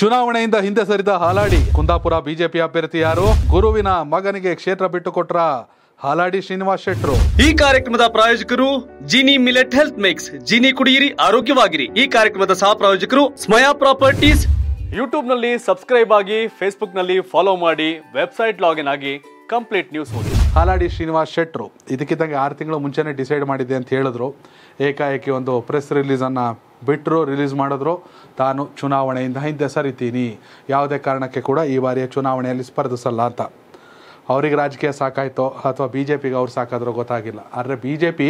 ಚುನಾವಣೆಯಿಂದ ಹಿಂದೆ ಸರಿದ ಹಾಲಾಡಿ ಕುಂದಾಪುರ ಬಿಜೆಪಿ ಅಭ್ಯರ್ಥಿ ಯಾರು ಗುರುವಿನ ಮಗನಿಗೆ ಕ್ಷೇತ್ರ ಬಿಟ್ಟುಕೊಟ್ರ ಹಾಲಾಡಿ ಶ್ರೀನಿವಾಸ್ ಶೆಟ್ರು ಈ ಕಾರ್ಯಕ್ರಮದ ಪ್ರಾಯೋಜಕರು Jini millet health mix Jini ಕುಡಿಯಿರಿ ಆರೋಗ್ಯವಾಗಿರಿ ಈ ಕಾರ್ಯಕ್ರಮದ ಸಹ ಪ್ರಾಯೋಜಕರು ಸ್ಮಯಾ ಪ್ರಾಪರ್ಟೀಸ್ ಯೂಟ್ಯೂಬ್ನಲ್ಲಿ ಸಬ್ಸ್ಕ್ರೈಬ್ ಆಗಿ ಫೇಸ್ಬುಕ್ನಲ್ಲಿ ಫಾಲೋ ಮಾಡಿ ವೆಬ್ಸೈಟ್ ಲಾಗಿನ್ ಆಗಿ ಕಂಪ್ಲೀಟ್ ನ್ಯೂಸ್ ಓದಿ ಹಾಲಾಡಿ ಶ್ರೀನಿವಾಸ್ ಶೆಟ್ರು ಇದಕ್ಕಿದ್ದಂಗೆ ಆರು ತಿಂಗಳು ಮುಂಚೆನೇ ಡಿಸೈಡ್ ಮಾಡಿದೆ ಅಂತ ಹೇಳಿದ್ರು ಏಕಾಏಕಿ ಒಂದು ಪ್ರೆಸ್ ರಿಲೀಸನ್ನು ಬಿಟ್ಟರು ರಿಲೀಸ್ ಮಾಡಿದ್ರು ತಾನು ಚುನಾವಣೆಯಿಂದ ಹಿಂದೆ ಸರಿತೀನಿ ಯಾವುದೇ ಕಾರಣಕ್ಕೆ ಕೂಡ ಈ ಬಾರಿಯ ಚುನಾವಣೆಯಲ್ಲಿ ಸ್ಪರ್ಧಿಸಲ್ಲ ಅಂತ ಅವ್ರಿಗೆ ರಾಜಕೀಯ ಸಾಕಾಯ್ತೋ ಅಥವಾ ಬಿ ಜೆ ಪಿಗೆ ಅವ್ರು ಸಾಕಾದ್ರೋ ಗೊತ್ತಾಗಿಲ್ಲ ಆದರೆ ಬಿ ಜೆ ಪಿ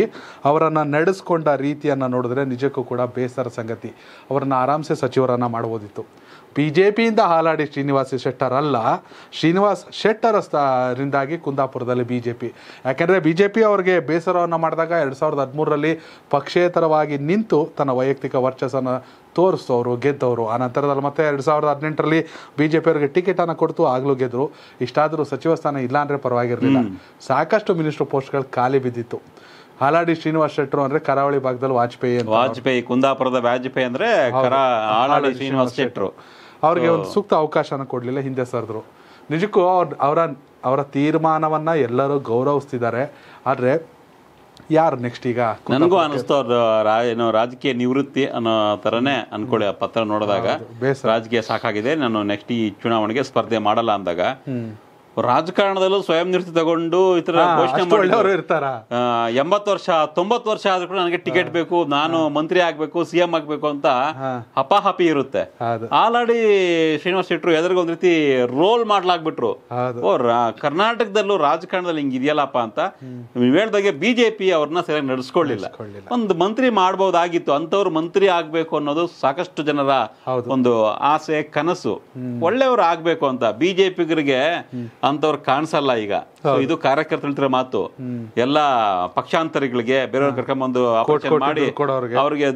ಅವರನ್ನು ನಡೆಸ್ಕೊಂಡ ರೀತಿಯನ್ನು ನೋಡಿದ್ರೆ ನಿಜಕ್ಕೂ ಕೂಡ ಬೇಸರ ಸಂಗತಿ ಅವರನ್ನು ಆರಾಮ್ಸೆ ಸಚಿವರನ್ನು ಮಾಡ್ಬೋದಿತ್ತು ಬಿ ಜೆ ಪಿಯಿಂದ ಹಾಲಾಡಿ ಶ್ರೀನಿವಾಸ ಶೆಟ್ಟರ್ ಅಲ್ಲ ಶ್ರೀನಿವಾಸ್ ಶೆಟ್ಟರ್ ರಿಂದಾಗಿ ಕುಂದಾಪುರದಲ್ಲಿ ಬಿ ಜೆ ಪಿ ಯಾಕೆಂದರೆ ಬಿ ಜೆ ಪಿ ಅವ್ರಿಗೆ ಬೇಸರವನ್ನು ಮಾಡಿದಾಗ ಎರಡು ಸಾವಿರದ ಹದಿಮೂರರಲ್ಲಿ ಪಕ್ಷೇತರವಾಗಿ ನಿಂತು ತನ್ನ ವೈಯಕ್ತಿಕ ವರ್ಚಸ್ಸನ್ನು ತೋರಿಸ್ತವರು ಗೆದ್ದವರು ಆ ನಂತರದಲ್ಲಿ ಮತ್ತೆ ಎರಡು ಸಾವಿರದ ಹದಿನೆಂಟರಲ್ಲಿ ಬಿ ಜೆ ಪಿಯವರಿಗೆ ಟಿಕೆಟನ್ನು ಕೊಡ್ತು ಆಗಲೂ ಗೆದ್ದರು ಇಷ್ಟಾದರೂ ಸಚಿವ ಸ್ಥಾನ ಇಲ್ಲ ಅಂದರೆ ಪರವಾಗಿರಲಿಲ್ಲ ಸಾಕಷ್ಟು ಮಿನಿಸ್ಟ್ರ್ ಪೋಸ್ಟ್ಗಳು ಖಾಲಿ ಬಿದ್ದಿತ್ತು ಹಾಲಾಡಿ ಶ್ರೀನಿವಾಸ ಶೆಟ್ಟರು ಅಂದ್ರೆ ಕರಾವಳಿ ಭಾಗದಲ್ಲಿ ವಾಜಪೇಯಿ ವಾಜಪೇಯಿ ಕುಂದಾಪುರದ ವಾಜಪೇಯಿ ಅಂದ್ರೆ ಹಾಲಾಡಿ ಶ್ರೀನಿವಾಸ ಶೆಟ್ಟರು ಅವ್ರಿಗೆ ಒಂದು ಸೂಕ್ತ ಅವಕಾಶನ ಕೊಡಲಿಲ್ಲ ಹಿಂದೆ ಸರ್ದ್ರು ನಿಜಕ್ಕೂ ಅವ್ರ ಅವರ ಅವರ ತೀರ್ಮಾನವನ್ನ ಎಲ್ಲರೂ ಗೌರವಿಸ್ತಿದ್ದಾರೆ ಆದರೆ ಯಾರು ನೆಕ್ಸ್ಟ್ ಈಗ ನನಗೂ ಅನಿಸ್ತು ಅವ್ರ ರಾ ಏನೋ ರಾಜಕೀಯ ನಿವೃತ್ತಿ ಅನ್ನೋ ಥರನೇ ಅನ್ಕೊಳ್ಳಿ ಆ ಪತ್ರ ನೋಡಿದಾಗ ರಾಜಕೀಯ ಸಾಕಾಗಿದೆ ನಾನು ನೆಕ್ಸ್ಟ್ ಈ ಚುನಾವಣೆಗೆ ಸ್ಪರ್ಧೆ ಮಾಡಲ್ಲ ಅಂದಾಗ ರಾಜಕಾರಣದಲ್ಲೂ ಸ್ವಯಂ ನಿವೃತ್ತಿ ತಗೊಂಡು ಇತರ ತರ ಘೋಷಣೆ ಮಾಡಿದವರು ಇರ್ತಾರ ಎಂಬತ್ತು ವರ್ಷ ತೊಂಬತ್ತು ವರ್ಷ ಆದ್ರೂ ಕೂಡ ನನಗೆ ಟಿಕೆಟ್ ಬೇಕು ನಾನು ಮಂತ್ರಿ ಆಗ್ಬೇಕು ಸಿಎಂ ಆಗ್ಬೇಕು ಅಂತ ಹಪಾಹಪಿ ಇರುತ್ತೆ ಆಲ್ರೆಡಿ ಶ್ರೀನಿವಾಸ್ ಶೆಟ್ರು ಎದುರಿಗೆ ಒಂದ್ ರೀತಿ ರೋಲ್ ಮಾಡ್ಲಾಗ್ಬಿಟ್ರು ಓ ಕರ್ನಾಟಕದಲ್ಲೂ ರಾಜಕಾರಣದಲ್ಲಿ ಹಿಂಗ್ ಇದೆಯಲ್ಲಪ್ಪ ಅಂತ ಹೇಳ್ದಾಗ ಬಿಜೆಪಿ ಅವ್ರನ್ನ ಸರಿಯಾಗಿ ನಡೆಸ್ಕೊಳ್ಳಿಲ್ಲ ಒಂದು ಮಂತ್ರಿ ಮಾಡ್ಬೋದಾಗಿತ್ತು ಅಂತವ್ರು ಮಂತ್ರಿ ಆಗ್ಬೇಕು ಅನ್ನೋದು ಸಾಕಷ್ಟು ಜನರ ಒಂದು ಆಸೆ ಕನಸು ಒಳ್ಳೆಯವರು ಆಗ್ಬೇಕು ಅಂತ ಬಿಜೆಪಿಗರಿಗೆ ಅಂತವ್ರು ಕಾಣಿಸಲ್ಲ ಈಗ ಇದು ಕಾರ್ಯಕರ್ತರು ಮಾತು ಎಲ್ಲ ಪಕ್ಷಾಂತರಿಗಳಿಗೆ ಕರ್ಕೊಂಡ್ಬಂದು ಕರ್ಕೊಂಬಂದು ಮಾಡಿ ಅವ್ರಿಗೆ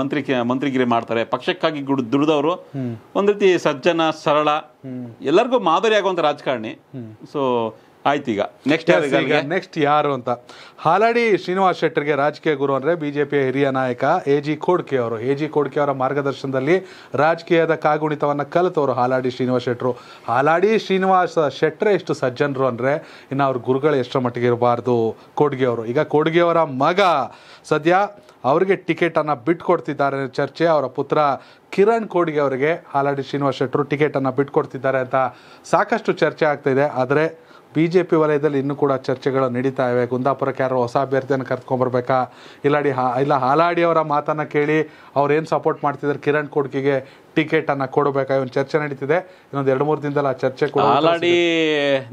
ಮಂತ್ರಿ ಮಂತ್ರಿಗಿರಿ ಮಾಡ್ತಾರೆ ಪಕ್ಷಕ್ಕಾಗಿ ದುಡಿದವರು ಒಂದ್ ರೀತಿ ಸಜ್ಜನ ಸರಳ ಎಲ್ಲರಿಗೂ ಮಾದರಿ ಆಗುವಂತ ರಾಜಕಾರಣಿ ಸೊ ಆಯ್ತು ಈಗ ನೆಕ್ಸ್ಟ್ ನೆಕ್ಸ್ಟ್ ಯಾರು ಅಂತ ಹಾಲಾಡಿ ಶ್ರೀನಿವಾಸ್ ಶೆಟ್ಟರ್ಗೆ ರಾಜಕೀಯ ಗುರು ಅಂದರೆ ಬಿ ಜೆ ಪಿಯ ಹಿರಿಯ ನಾಯಕ ಎ ಜಿ ಕೋಡ್ಕೆ ಅವರು ಎ ಜಿ ಕೋಡ್ಕೆ ಅವರ ಮಾರ್ಗದರ್ಶನದಲ್ಲಿ ರಾಜಕೀಯದ ಕಾಗುಣಿತವನ್ನು ಕಲಿತವರು ಹಾಲಾಡಿ ಶ್ರೀನಿವಾಸ್ ಶೆಟ್ಟರು ಹಾಲಾಡಿ ಶ್ರೀನಿವಾಸ ಶೆಟ್ಟ್ರೆ ಎಷ್ಟು ಸಜ್ಜನರು ಅಂದರೆ ಇನ್ನು ಅವ್ರ ಗುರುಗಳು ಎಷ್ಟರ ಮಟ್ಟಿಗೆ ಇರಬಾರ್ದು ಕೋಡ್ಗೆ ಅವರು ಈಗ ಕೋಡ್ಗೆ ಅವರ ಮಗ ಸದ್ಯ ಅವರಿಗೆ ಟಿಕೆಟನ್ನು ಬಿಟ್ಕೊಡ್ತಿದ್ದಾರೆ ಚರ್ಚೆ ಅವರ ಪುತ್ರ ಕಿರಣ್ ಕೋಡ್ಗೆ ಅವರಿಗೆ ಹಾಲಾಡಿ ಶ್ರೀನಿವಾಸ್ ಶೆಟ್ಟರು ಟಿಕೆಟನ್ನು ಬಿಟ್ಕೊಡ್ತಿದ್ದಾರೆ ಅಂತ ಸಾಕಷ್ಟು ಚರ್ಚೆ ಇದೆ ಆದರೆ ಬಿ ಜೆ ಪಿ ವಲಯದಲ್ಲಿ ಇನ್ನೂ ಕೂಡ ಚರ್ಚೆಗಳು ನಡೀತಾ ಇವೆ ಕುಂದಾಪುರಕ್ಕೆ ಯಾರೋ ಹೊಸ ಅಭ್ಯರ್ಥಿಯನ್ನು ಕರ್ತ್ಕೊಂಡ್ಬರ್ಬೇಕಾ ಇಲ್ಲಾಡಿ ಹಾ ಇಲ್ಲ ಹಾಲಾಡಿ ಅವರ ಮಾತನ್ನು ಕೇಳಿ ಅವ್ರೇನು ಸಪೋರ್ಟ್ ಮಾಡ್ತಿದ್ದಾರೆ ಕಿರಣ್ ಕೊಡ್ಕಿಗೆ ಟಿಕೆಟನ್ನು ಕೊಡಬೇಕಾ ಇವನು ಚರ್ಚೆ ನಡೀತಿದೆ ಇನ್ನೊಂದು ಎರಡು ಮೂರು ದಿನದಲ್ಲಿ ಆ ಚರ್ಚೆ ಕೂಡ ಹಾಲಾಡಿ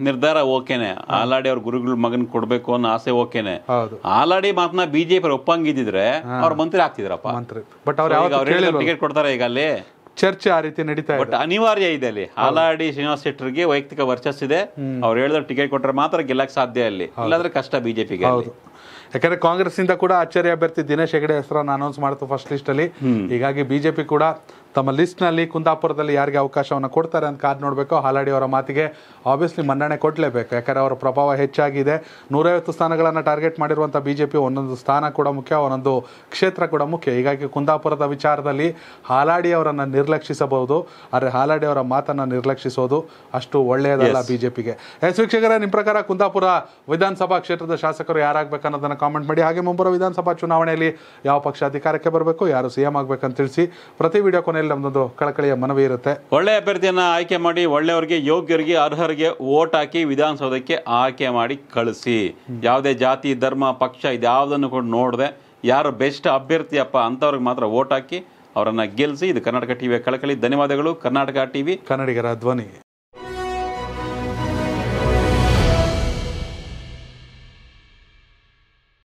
ನಿರ್ಧಾರ ಓಕೆನೆ ಹಾಲಾಡಿ ಅವ್ರ ಗುರುಗಳ ಮಗನ್ ಕೊಡಬೇಕು ಅನ್ನೋ ಆಸೆ ಓಕೆನೆ ಹಾಲಾಡಿ ಮಾತನ್ನ ಬಿಜೆಪಿ ಒಪ್ಪಂಗಿದ್ರೆ ಅವ್ರ ಮಂತ್ರಿ ಆಗ್ತಿದ್ರಪ್ಪ ಮಂತ್ರಿ ಬಟ್ ಅವ್ರು ಟಿಕೆಟ್ ಕೊಡ್ತಾರೆ ಈಗ ಅಲ್ಲಿ ಚರ್ಚೆ ಆ ರೀತಿ ನಡೀತಾ ಬಟ್ ಅನಿವಾರ್ಯ ಇದೆ ಅಲ್ಲಿ ಹಾಲಾಡಿ ಶ್ರೀನಿವಾಸ ಶೆಟ್ಟರ್ಗೆ ವೈಯಕ್ತಿಕ ವರ್ಚಸ್ ಇದೆ ಅವ್ರು ಹೇಳಿದ್ರು ಟಿಕೆಟ್ ಕೊಟ್ಟರೆ ಮಾತ್ರ ಗೆಲ್ಲಕ್ಕೆ ಸಾಧ್ಯ ಅಲ್ಲಿ ಇಲ್ಲಾದ್ರೆ ಕಷ್ಟ ಬಿಜೆಪಿಗೆ ಹೌದು ಯಾಕಂದ್ರೆ ಕಾಂಗ್ರೆಸ್ ಇಂದ ಕೂಡ ಆಚಾರ್ಯ ಅಭ್ಯರ್ಥಿ ದಿನೇಶ್ ಹೆಗಡೆ ಹೆಸರನ್ನು ಅನೌನ್ಸ್ ಮಾಡ್ತು ಫಸ್ಟ್ ಲಿಸ್ಟ್ ಅಲ್ಲಿ ಹೀಗಾಗಿ ಬಿಜೆಪಿ ಕೂಡ ತಮ್ಮ ಲಿಸ್ಟ್ ನಲ್ಲಿ ಕುಂದಾಪುರದಲ್ಲಿ யாருக்கு ಅವಕಾಶವನ್ನು ಕೊಡುತ್ತಾರೆ ಅಂತ ಕಾರ್ಡ್ ನೋಡಬೇಕು ಹಾ ลา ಡಿ ಅವರ ಮಾತಿಗೆ ಆಬ್ವಿಯಸ್ಲಿ ಮನ್ನಣೆ ಕೊಡಲೇಬೇಕು ಯಾಕಂದ್ರೆ ಅವರ ಪ್ರಭಾವ ಹೆಚ್ಚಾಗಿದೆ 150 ಸ್ಥಾನಗಳನ್ನು ಟಾರ್ಗೆಟ್ ಮಾಡಿರುವಂತ ಬಿಜೆಪಿ ಒಂದೊಂದು ಸ್ಥಾನ ಕೂಡ ಮುಖ್ಯ ಒಂದೊಂದು ಕ್ಷೇತ್ರ ಕೂಡ ಮುಖ್ಯ ಈಗ ಈ ಕುಂದಾಪುರದ ವಿಚಾರದಲ್ಲಿ ಹಾ ลา ಡಿವರನ್ನ ನಿರ್ಲಕ್ಷಿಸಬೋದು ಅರೆ ಹಾ ลา ಡಿವರ ಮಾತನ್ನ ನಿರ್ಲಕ್ಷಿಸೋದು ಅಷ್ಟು ಒಳ್ಳೆಯದಲ್ಲ ಬಿಜೆಪಿಗೆ ಎಸ್ ವಿಕ್ರಮಕರ ನಿಮ್ಮ ಪ್ರಕಾರ ಕುಂದಾಪುರ ವಿಧಾನಸಭೆ ಕ್ಷೇತ್ರದ ಶಾಸಕರ ಯಾರು ಆಗಬೇಕು ಅನ್ನೋದನ್ನ ಕಾಮೆಂಟ್ ಮಾಡಿ ಹಾಗೇ ಮುಂಬರ ವಿಧಾನಸಭೆ ಚುನಾವಣೆಯಲ್ಲಿ ಯಾವ ಪಕ್ಷ ಅಧಿಕಾರಕ್ಕೆ ಬರಬೇಕು ಯಾರು సీఎం ಆಗಬೇಕು ಅಂತ ತಿಳಿಸಿ ಪ್ರತಿ ವಿಡಿಯೋಗೆ ಕೊನೆಯಲ್ಲಿ ಕಳಕಳಿಯ ಮನವಿ ಇರುತ್ತೆ ಒಳ್ಳೆ ಅಭ್ಯರ್ಥಿಯನ್ನ ಆಯ್ಕೆ ಮಾಡಿ ಒಳ್ಳೆಯವರಿಗೆ ಯೋಗ್ಯರಿಗೆ ಅರ್ಹರಿಗೆ ಓಟ್ ಹಾಕಿ ವಿಧಾನಸೌಧಕ್ಕೆ ಆಯ್ಕೆ ಮಾಡಿ ಕಳಿಸಿ ಯಾವುದೇ ಜಾತಿ ಧರ್ಮ ಪಕ್ಷ ಇದ್ಯಾವುದನ್ನು ಕೂಡ ನೋಡದೆ ಯಾರು ಬೆಸ್ಟ್ ಅಭ್ಯರ್ಥಿಯಪ್ಪ ಅಂತವ್ರಿಗೆ ಮಾತ್ರ ಓಟ್ ಹಾಕಿ ಅವರನ್ನ ಗೆಲ್ಲಿಸಿ ಇದು ಕರ್ನಾಟಕ ಟಿವಿಯ ಕಳಕಳಿ ಧನ್ಯವಾದಗಳು ಕರ್ನಾಟಕ ಟಿವಿ ಕನ್ನಡಿಗರ ಧ್ವನಿ